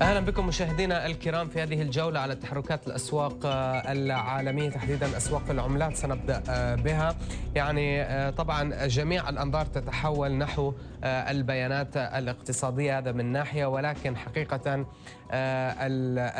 اهلا بكم مشاهدينا الكرام في هذه الجوله على تحركات الاسواق العالميه تحديدا اسواق العملات سنبدا آه، بها يعني آه، طبعا جميع الانظار تتحول نحو آه، البيانات الاقتصاديه هذا من ناحيه ولكن حقيقه آه،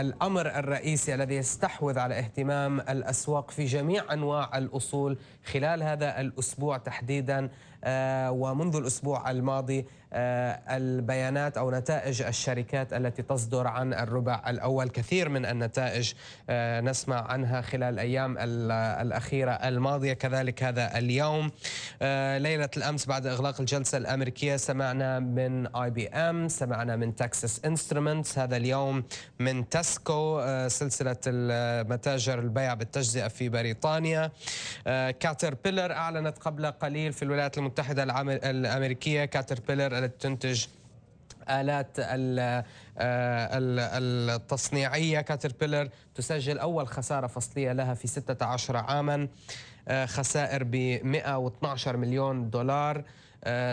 الأمر الرئيسي الذي يستحوذ على اهتمام الأسواق في جميع أنواع الأصول خلال هذا الأسبوع تحديدا آه، ومنذ الأسبوع الماضي آه، البيانات أو نتائج الشركات التي تصدر عن الربع الأول كثير من النتائج نسمع عنها خلال الأيام الأخيرة الماضية كذلك هذا اليوم ليلة الأمس بعد إغلاق الجلسة الأمريكية سمعنا من آي بي أم سمعنا من تكساس انسترومنتس هذا اليوم اليوم من تسكو آه، سلسلة المتاجر البيع بالتجزئة في بريطانيا آه، كاتر بيلر أعلنت قبل قليل في الولايات المتحدة الأمريكية كاتر بيلر التي تنتج الات آه، التصنيعيه كاتر بيلر تسجل اول خساره فصليه لها في 16 عاما خسائر ب 112 مليون دولار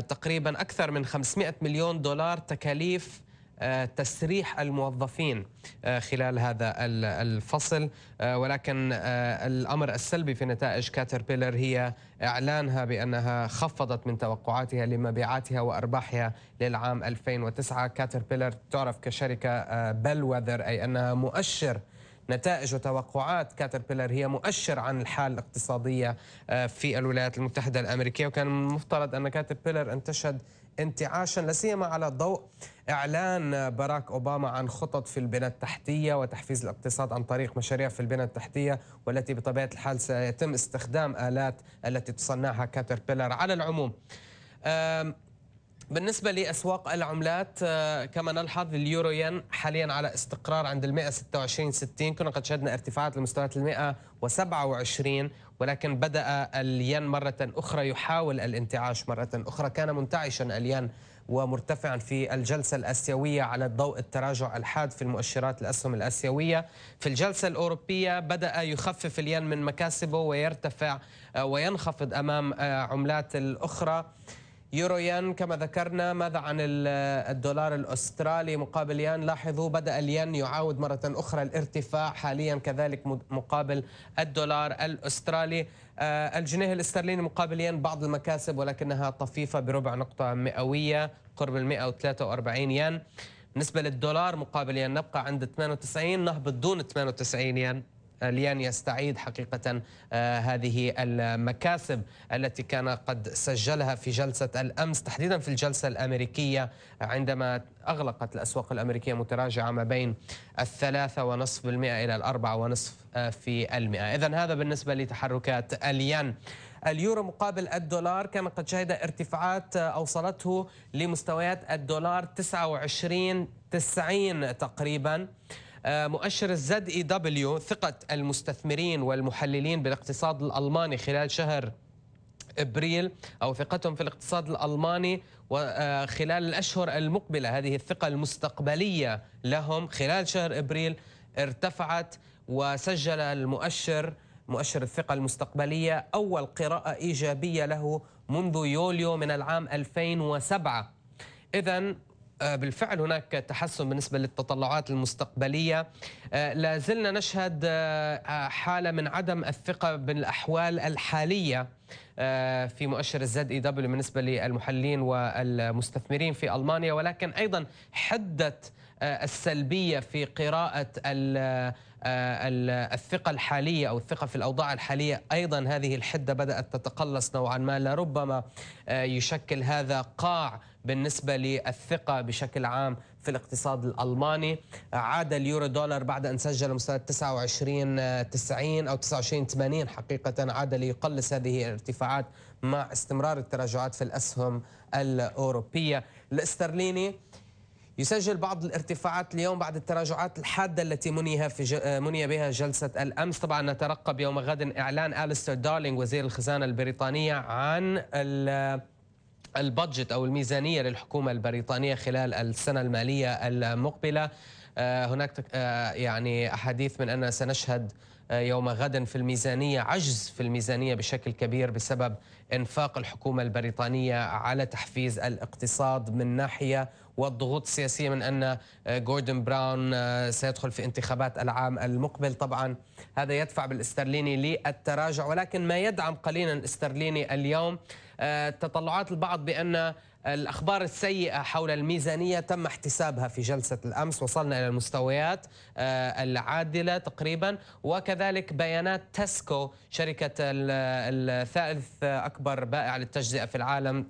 تقريبا اكثر من 500 مليون دولار تكاليف آه، تسريح الموظفين آه، خلال هذا الفصل آه، ولكن الامر السلبي في نتائج كاتر بيلر هي اعلانها بانها خفضت من توقعاتها لمبيعاتها وارباحها للعام 2009 كاتر بيلر تعرف كشركه بل وذر اي انها مؤشر نتائج وتوقعات كاتر بيلر هي مؤشر عن الحال الاقتصادية في الولايات المتحدة الأمريكية وكان المفترض أن بيلر أن تشهد انتعاشا لا سيما على ضوء اعلان باراك اوباما عن خطط في البنى التحتيه وتحفيز الاقتصاد عن طريق مشاريع في البنى التحتيه والتي بطبيعه الحال سيتم استخدام الات التي تصنعها كاتربيلر على العموم بالنسبة لأسواق العملات آه، كما نلحظ اليورو ين حاليا على استقرار عند ال 126 60 كنا قد شهدنا ارتفاعات لمستويات ال 127 ولكن بدأ الين مرة أخرى يحاول الانتعاش مرة أخرى كان منتعشا الين ومرتفعا في الجلسة الآسيوية على ضوء التراجع الحاد في المؤشرات الأسهم الآسيوية في الجلسة الأوروبية بدأ يخفف الين من مكاسبه ويرتفع آه، وينخفض أمام آه، عملات الأخرى يورو ين كما ذكرنا ماذا عن الدولار الأسترالي مقابل ين لاحظوا بدأ الين يعاود مرة أخرى الارتفاع حاليا كذلك مقابل الدولار الأسترالي آه، الجنيه الاسترليني مقابل ين بعض المكاسب ولكنها طفيفة بربع نقطة مئوية قرب ال 143 ين بالنسبة للدولار مقابل ين نبقى عند 98 نهبط دون 98 ين آه، ليان يستعيد حقيقة آه، هذه المكاسب التي كان قد سجلها في جلسة الأمس تحديدا في الجلسة الأمريكية عندما أغلقت الأسواق الأمريكية متراجعة ما بين الثلاثة ونصف بالمئة إلى الأربعة ونصف آه، في المئة إذا هذا بالنسبة لتحركات الين اليورو مقابل الدولار كان قد شهد ارتفاعات أوصلته لمستويات الدولار 29 90 تقريباً آه، مؤشر الزد اي دبليو e ثقة المستثمرين والمحللين بالاقتصاد الألماني خلال شهر ابريل او ثقتهم في الاقتصاد الالماني وخلال آه، الاشهر المقبله هذه الثقه المستقبليه لهم خلال شهر ابريل ارتفعت وسجل المؤشر مؤشر الثقة المستقبلية أول قراءة إيجابية له منذ يوليو من العام 2007 إذا آه، بالفعل هناك تحسن بالنسبة للتطلعات المستقبلية آه، لا زلنا نشهد آه، حالة من عدم الثقة بالأحوال الحالية في مؤشر الزد اي دبليو e بالنسبة للمحللين والمستثمرين في ألمانيا ولكن أيضا حده آه، السلبيه في قراءه آه، الثقه الحاليه او الثقه في الاوضاع الحاليه ايضا هذه الحده بدات تتقلص نوعا ما لربما آه، يشكل هذا قاع بالنسبه للثقه بشكل عام في الاقتصاد الالماني عاد اليورو دولار بعد ان سجل مستوى 29 90 او 29 80 حقيقه عاد ليقلص هذه الارتفاعات مع استمرار التراجعات في الاسهم الاوروبيه الاسترليني يسجل بعض الارتفاعات اليوم بعد التراجعات الحاده التي منيها في آه، مني بها جلسه الامس، طبعا نترقب يوم غد اعلان الستر دارلينغ وزير الخزانه البريطانيه عن البادجت او الميزانيه للحكومه البريطانيه خلال السنه الماليه المقبله. آه، هناك آه، يعني احاديث من ان سنشهد يوم غد في الميزانية عجز في الميزانية بشكل كبير بسبب إنفاق الحكومة البريطانية على تحفيز الاقتصاد من ناحية والضغوط السياسية من أن آه، جوردن براون آه، سيدخل في انتخابات العام المقبل طبعا هذا يدفع بالاسترليني للتراجع ولكن ما يدعم قليلا الاسترليني اليوم آه، تطلعات البعض بأن الأخبار السيئة حول الميزانية تم احتسابها في جلسة الأمس وصلنا إلى المستويات العادلة تقريبا وكذلك بيانات تسكو شركة الثالث أكبر بائع للتجزئة في العالم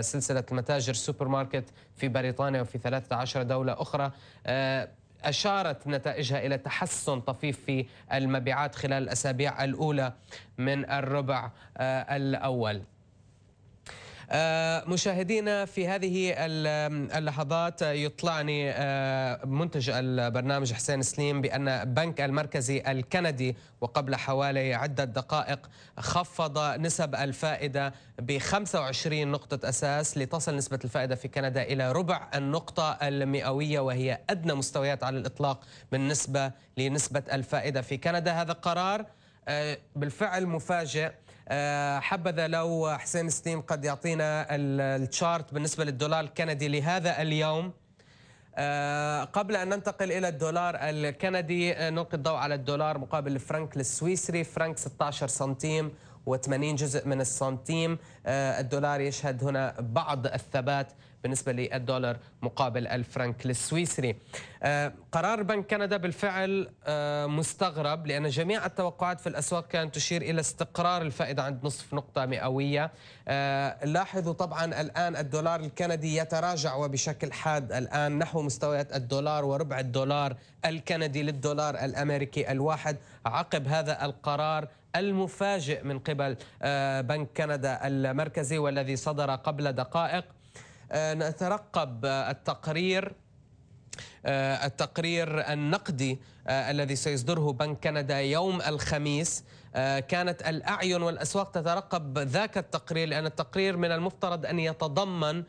سلسلة المتاجر سوبر ماركت في بريطانيا وفي 13 دولة أخرى آه، أشارت نتائجها إلى تحسن طفيف في المبيعات خلال الأسابيع الأولى من الربع آه، الأول آه، مشاهدينا في هذه اللحظات يطلعني آه، منتج البرنامج حسين سليم بأن البنك المركزي الكندي وقبل حوالي عدة دقائق خفض نسب الفائدة ب 25 نقطة أساس لتصل نسبة الفائدة في كندا إلى ربع النقطة المئوية وهي أدنى مستويات على الإطلاق بالنسبة لنسبة الفائدة في كندا هذا قرار آه، بالفعل مفاجئ آه، حبذا لو حسين ستيم قد يعطينا التشارت بالنسبة للدولار الكندي لهذا اليوم آه، قبل أن ننتقل إلى الدولار الكندي آه، نلقي الضوء على الدولار مقابل الفرنك السويسري فرنك 16 سنتيم و80 جزء من السنتيم الدولار يشهد هنا بعض الثبات بالنسبة للدولار مقابل الفرنك السويسري آه، قرار بنك كندا بالفعل آه، مستغرب لأن جميع التوقعات في الأسواق كانت تشير إلى استقرار الفائدة عند نصف نقطة مئوية آه، لاحظوا طبعا الآن الدولار الكندي يتراجع وبشكل حاد الآن نحو مستويات الدولار وربع الدولار الكندي للدولار الأمريكي الواحد عقب هذا القرار المفاجئ من قبل بنك كندا المركزي والذي صدر قبل دقائق آه، نترقب آه، التقرير آه، التقرير النقدي الذي سيصدره بنك كندا يوم الخميس كانت الأعين والأسواق تترقب ذاك التقرير لأن التقرير من المفترض أن يتضمن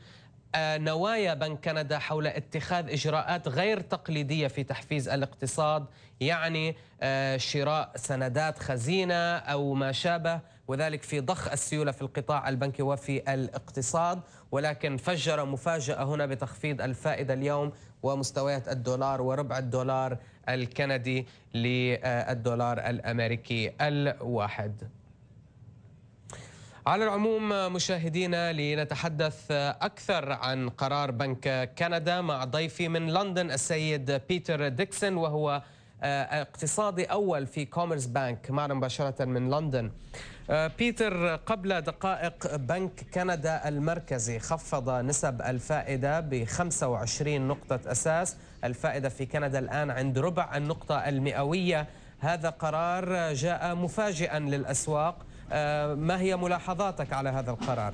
آه، نوايا بنك كندا حول اتخاذ اجراءات غير تقليديه في تحفيز الاقتصاد يعني آه، شراء سندات خزينه او ما شابه وذلك في ضخ السيوله في القطاع البنكي وفي الاقتصاد ولكن فجر مفاجاه هنا بتخفيض الفائده اليوم ومستويات الدولار وربع الدولار الكندي للدولار الامريكي الواحد على العموم مشاهدينا لنتحدث أكثر عن قرار بنك كندا مع ضيفي من لندن السيد بيتر ديكسون وهو آه، اقتصادي أول في كوميرس بانك معنا مباشرة من لندن آه، بيتر قبل دقائق بنك كندا المركزي خفض نسب الفائدة ب 25 نقطة أساس الفائدة في كندا الآن عند ربع النقطة المئوية هذا قرار جاء مفاجئا للأسواق آه، ما هي ملاحظاتك على هذا القرار؟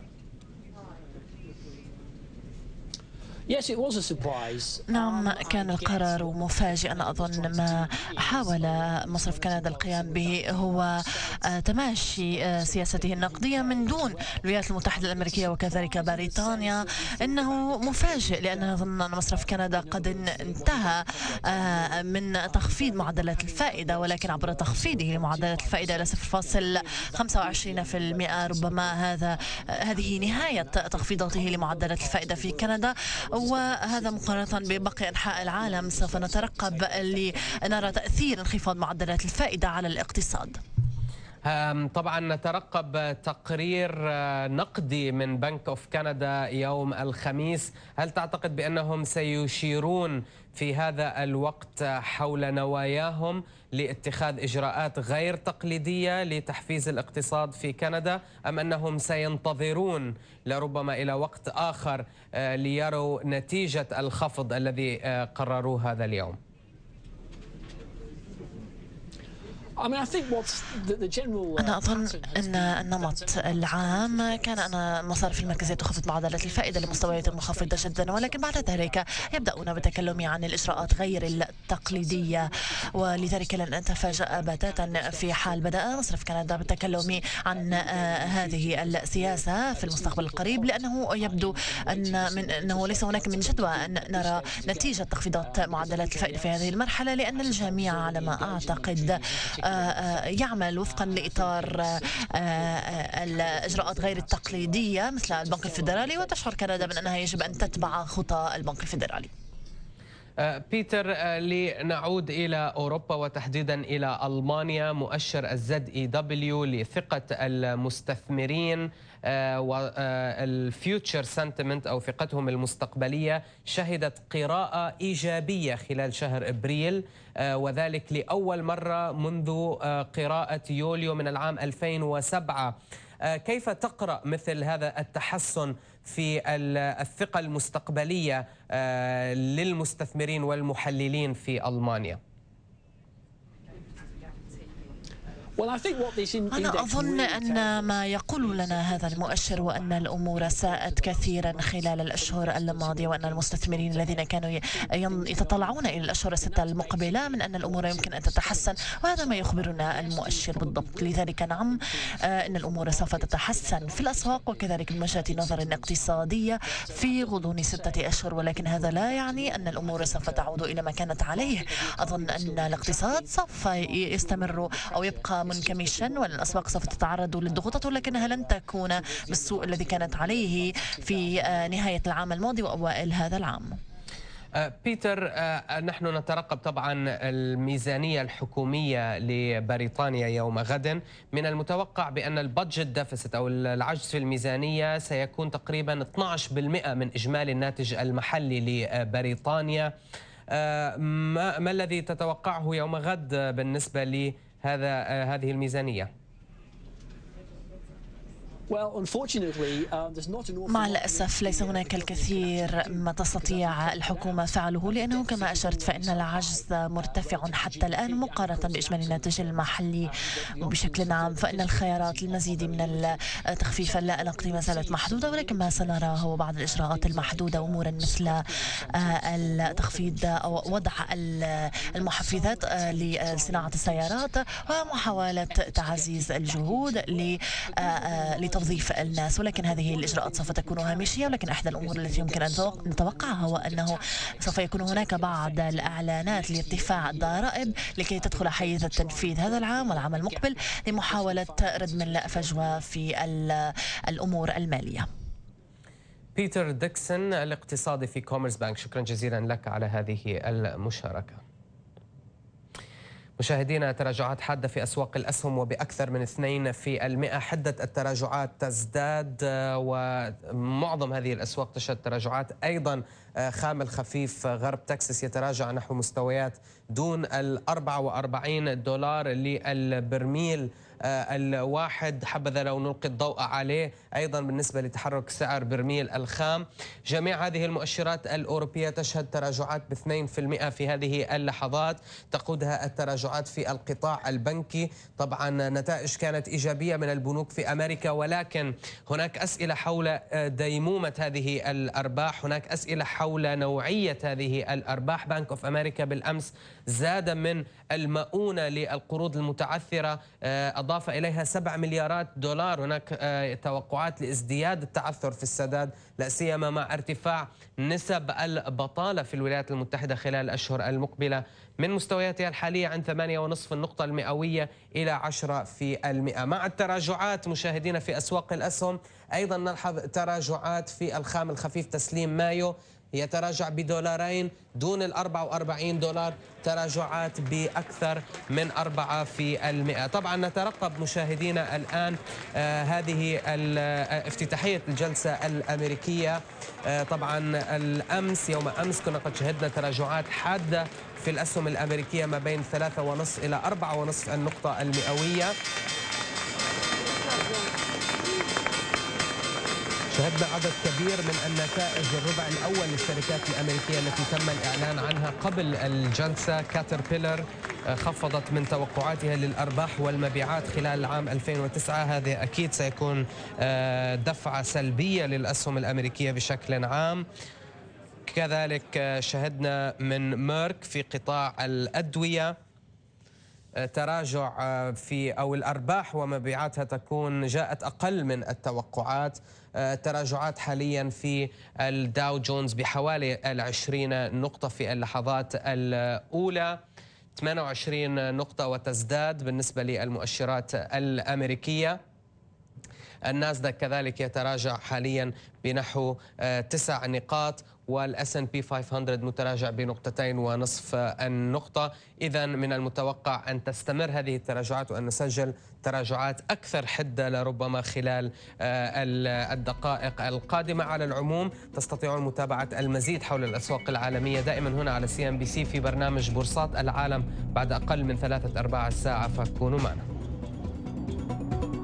نعم كان القرار مفاجئا أظن ما حاول مصرف كندا القيام به هو تماشي سياسته النقدية من دون الولايات المتحدة الأمريكية وكذلك بريطانيا إنه مفاجئ لأن أظن أن مصرف كندا قد انتهى من تخفيض معدلات الفائدة ولكن عبر تخفيضه لمعدلات الفائدة إلى 0.25% ربما هذا هذه نهاية تخفيضاته لمعدلات الفائدة في كندا وهذا مقارنة بباقي أنحاء العالم سوف نترقب لنرى تأثير انخفاض معدلات الفائدة على الاقتصاد طبعا نترقب تقرير أه، نقدي من بنك اوف كندا يوم الخميس هل تعتقد بانهم سيشيرون في هذا الوقت حول نواياهم لاتخاذ اجراءات غير تقليديه لتحفيز الاقتصاد في كندا ام انهم سينتظرون لربما الى وقت اخر آه، ليروا نتيجه الخفض الذي آه، قرروه هذا اليوم؟ Uh, أنا أظن أن النمط العام كان أن المصارف المركزية تخفض معدلات الفائدة لمستويات منخفضة جدا ولكن بعد ذلك يبدأون بالتكلم عن الإجراءات غير التقليدية ولذلك لن أتفاجأ بتاتا في حال بدأ مصرف كندا بالتكلم عن آه، هذه السياسة في المستقبل القريب لأنه يبدو أن من أنه ليس هناك من جدوى أن نرى نتيجة تخفيضات معدلات الفائدة في هذه المرحلة لأن الجميع على ما أعتقد يعمل وفقا لاطار آه، آه، الاجراءات غير التقليديه مثل البنك الفيدرالي وتشعر كندا بانها انها يجب ان تتبع خطى البنك الفيدرالي آه، بيتر آه، لنعود إلى أوروبا وتحديدا إلى ألمانيا مؤشر الزد اي دبليو e لثقة المستثمرين آه، والفيوتشر سنتمنت أو ثقتهم المستقبلية شهدت قراءة إيجابية خلال شهر إبريل وذلك لأول مرة منذ قراءة يوليو من العام 2007 كيف تقرأ مثل هذا التحسن في الثقة المستقبلية آه، للمستثمرين والمحللين في ألمانيا أنا أظن أن ما يقول لنا هذا المؤشر وأن الأمور ساءت كثيرا خلال الأشهر الماضية وأن المستثمرين الذين كانوا يتطلعون إلى الأشهر الستة المقبلة من أن الأمور يمكن أن تتحسن وهذا ما يخبرنا المؤشر بالضبط لذلك نعم أن الأمور سوف تتحسن في الأسواق وكذلك من وجهة نظر اقتصادية في غضون ستة أشهر ولكن هذا لا يعني أن الأمور سوف تعود إلى ما كانت عليه أظن أن الاقتصاد سوف يستمر أو يبقى منكمشا وأن الأسواق سوف تتعرض للضغوطات ولكنها لن تكون بالسوء الذي كانت عليه في آه، نهاية العام الماضي وأوائل هذا العام آه، بيتر آه، نحن نترقب طبعا الميزانية الحكومية لبريطانيا يوم غد من المتوقع بأن البادجت ديفيسيت أو العجز في الميزانية سيكون تقريبا 12% من إجمالي الناتج المحلي لبريطانيا ما الذي تتوقعه يوم غد بالنسبة هذا آه، هذه الميزانيه؟ Um, مع الأسف ليس هناك الكثير ما تستطيع الحكومة فعله لأنه كما أشرت فإن العجز uh, مرتفع حتى الآن مقارنة بإجمالي الناتج المحلي بشكل عام فإن الخيارات للمزيد من تخفيف النقد ما زالت محدودة ولكن ما سنراه هو بعض الإجراءات المحدودة أمورا مثل آه، التخفيض أو وضع المحفزات آه، لصناعة السيارات ومحاولة تعزيز الجهود لتطوير توظيف الناس ولكن هذه الإجراءات سوف تكون هامشية ولكن أحد الأمور التي يمكن أن نتوقعها هو أنه سوف يكون هناك بعض الإعلانات لارتفاع الضرائب لكي تدخل حيز التنفيذ هذا العام والعام المقبل لمحاولة ردم الفجوة في الأمور المالية بيتر ديكسون الاقتصادي في كوميرس بانك شكرا جزيلا لك على هذه المشاركه مشاهدينا تراجعات حادة في أسواق الأسهم وبأكثر من اثنين في المئة حدة التراجعات تزداد ومعظم هذه الأسواق تشهد تراجعات أيضا خام الخفيف غرب تكساس يتراجع نحو مستويات دون الأربعة وأربعين دولار للبرميل آه، الواحد حبذا لو نلقي الضوء عليه أيضا بالنسبة لتحرك سعر برميل الخام جميع هذه المؤشرات الأوروبية تشهد تراجعات ب 2% في هذه اللحظات تقودها التراجعات في القطاع البنكي طبعا نتائج كانت إيجابية من البنوك في أمريكا ولكن هناك أسئلة حول آه، ديمومة هذه الأرباح هناك أسئلة حول نوعية هذه الأرباح بنك أوف أمريكا بالأمس زاد من المؤونة للقروض المتعثرة آه، أضاف إليها 7 مليارات دولار هناك آه، توقعات لازدياد التعثر في السداد لا سيما مع ارتفاع نسب البطالة في الولايات المتحدة خلال الأشهر المقبلة من مستوياتها الحالية عن 8.5 النقطة المئوية إلى 10 في المئة مع التراجعات مشاهدين في أسواق الأسهم أيضا نلحظ تراجعات في الخام الخفيف تسليم مايو يتراجع بدولارين دون ال 44 دولار تراجعات بأكثر من 4 في المئة طبعا نترقب مشاهدينا الآن آه، هذه آه، افتتاحية الجلسة الأمريكية آه، طبعا الأمس يوم أمس كنا قد شهدنا تراجعات حادة في الأسهم الأمريكية ما بين 3.5 إلى 4.5 النقطة المئوية شهدنا عدد كبير من النتائج الربع الأول للشركات الأمريكية التي تم الإعلان عنها قبل الجلسة كاتربيلر آه، خفضت من توقعاتها للأرباح والمبيعات خلال العام 2009 هذا أكيد سيكون آه، دفعة سلبية للأسهم الأمريكية بشكل عام كذلك آه، شهدنا من ميرك في قطاع الأدوية تراجع في أو الأرباح ومبيعاتها تكون جاءت أقل من التوقعات تراجعات حاليا في الداو جونز بحوالي العشرين نقطة في اللحظات الأولى 28 نقطة وتزداد بالنسبة للمؤشرات الأمريكية الناسداك كذلك يتراجع حاليا بنحو آه، تسع نقاط والاس ان بي 500 متراجع بنقطتين ونصف النقطه اذا من المتوقع ان تستمر هذه التراجعات وان نسجل تراجعات اكثر حده لربما خلال آه، الدقائق القادمه على العموم تستطيعون متابعه المزيد حول الاسواق العالميه دائما هنا على سي ام بي سي في برنامج بورصات العالم بعد اقل من ثلاثه ارباع الساعه فكونوا معنا